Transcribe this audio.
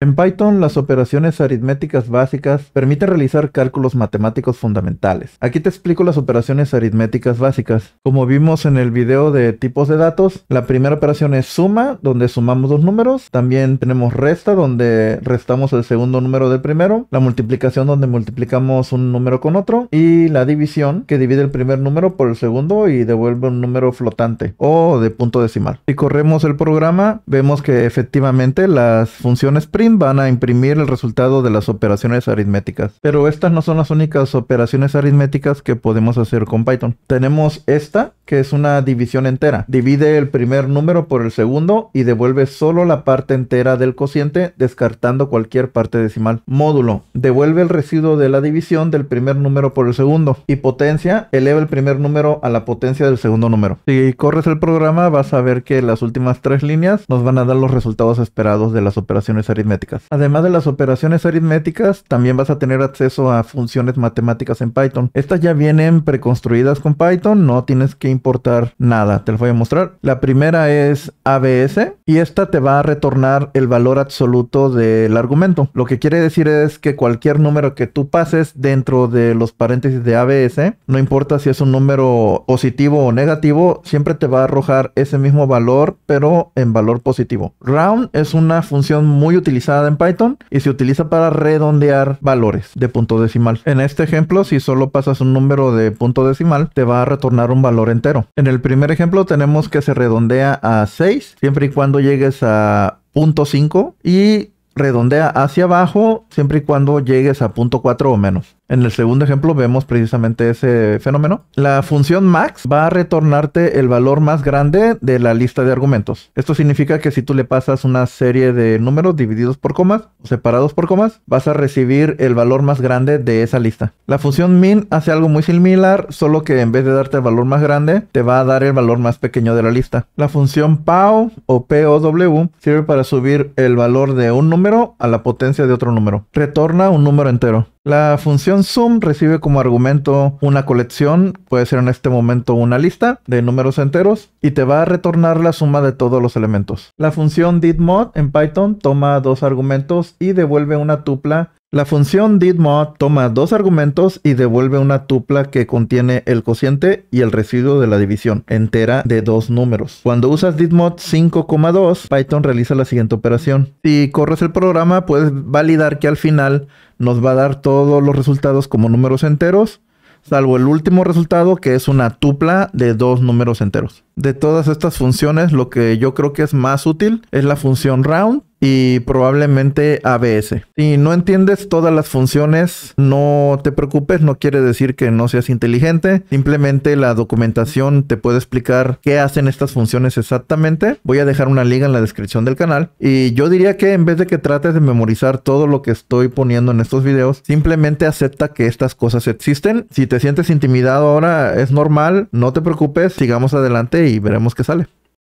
En Python, las operaciones aritméticas básicas permiten realizar cálculos matemáticos fundamentales. Aquí te explico las operaciones aritméticas básicas. Como vimos en el video de tipos de datos, la primera operación es suma, donde sumamos dos números. También tenemos resta, donde restamos el segundo número del primero. La multiplicación, donde multiplicamos un número con otro. Y la división, que divide el primer número por el segundo y devuelve un número flotante o de punto decimal. Si corremos el programa, vemos que efectivamente las funciones print van a imprimir el resultado de las operaciones aritméticas. Pero estas no son las únicas operaciones aritméticas que podemos hacer con Python. Tenemos esta, que es una división entera. Divide el primer número por el segundo y devuelve solo la parte entera del cociente, descartando cualquier parte decimal. Módulo. Devuelve el residuo de la división del primer número por el segundo. Y potencia. Eleva el primer número a la potencia del segundo número. Si corres el programa, vas a ver que las últimas tres líneas nos van a dar los resultados esperados de las operaciones aritméticas. Además de las operaciones aritméticas, también vas a tener acceso a funciones matemáticas en Python. Estas ya vienen preconstruidas con Python, no tienes que importar nada, te las voy a mostrar. La primera es ABS y esta te va a retornar el valor absoluto del argumento. Lo que quiere decir es que cualquier número que tú pases dentro de los paréntesis de ABS, no importa si es un número positivo o negativo, siempre te va a arrojar ese mismo valor, pero en valor positivo. Round es una función muy utilizada en Python y se utiliza para redondear valores de punto decimal. En este ejemplo, si solo pasas un número de punto decimal, te va a retornar un valor entero. En el primer ejemplo tenemos que se redondea a 6, siempre y cuando llegues a punto 5 y redondea hacia abajo siempre y cuando llegues a punto 4 o menos. En el segundo ejemplo vemos precisamente ese fenómeno. La función max va a retornarte el valor más grande de la lista de argumentos. Esto significa que si tú le pasas una serie de números divididos por comas o separados por comas, vas a recibir el valor más grande de esa lista. La función min hace algo muy similar, solo que en vez de darte el valor más grande, te va a dar el valor más pequeño de la lista. La función pow o POW sirve para subir el valor de un número a la potencia de otro número. Retorna un número entero. La función sum recibe como argumento una colección, puede ser en este momento una lista de números enteros, y te va a retornar la suma de todos los elementos. La función didMod en Python toma dos argumentos y devuelve una tupla la función didMod toma dos argumentos y devuelve una tupla que contiene el cociente y el residuo de la división entera de dos números. Cuando usas didMod 5,2, Python realiza la siguiente operación. Si corres el programa, puedes validar que al final nos va a dar todos los resultados como números enteros salvo el último resultado que es una tupla de dos números enteros. De todas estas funciones, lo que yo creo que es más útil es la función round y probablemente ABS. Si no entiendes todas las funciones, no te preocupes, no quiere decir que no seas inteligente, simplemente la documentación te puede explicar qué hacen estas funciones exactamente. Voy a dejar una liga en la descripción del canal y yo diría que en vez de que trates de memorizar todo lo que estoy poniendo en estos videos, simplemente acepta que estas cosas existen. Si te sientes intimidado ahora, es normal, no te preocupes, sigamos adelante y veremos qué sale.